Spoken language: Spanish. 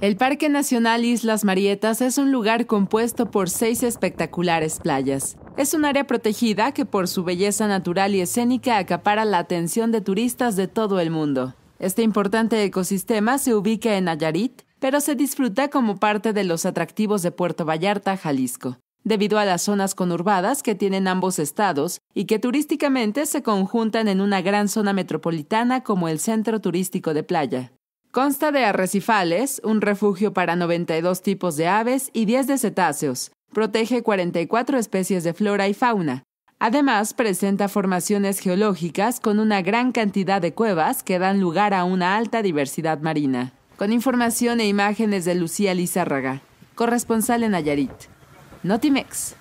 El Parque Nacional Islas Marietas es un lugar compuesto por seis espectaculares playas. Es un área protegida que por su belleza natural y escénica acapara la atención de turistas de todo el mundo. Este importante ecosistema se ubica en Nayarit, pero se disfruta como parte de los atractivos de Puerto Vallarta, Jalisco, debido a las zonas conurbadas que tienen ambos estados y que turísticamente se conjuntan en una gran zona metropolitana como el Centro Turístico de Playa. Consta de arrecifales, un refugio para 92 tipos de aves y 10 de cetáceos. Protege 44 especies de flora y fauna. Además, presenta formaciones geológicas con una gran cantidad de cuevas que dan lugar a una alta diversidad marina. Con información e imágenes de Lucía Lizárraga, corresponsal en Nayarit. Notimex.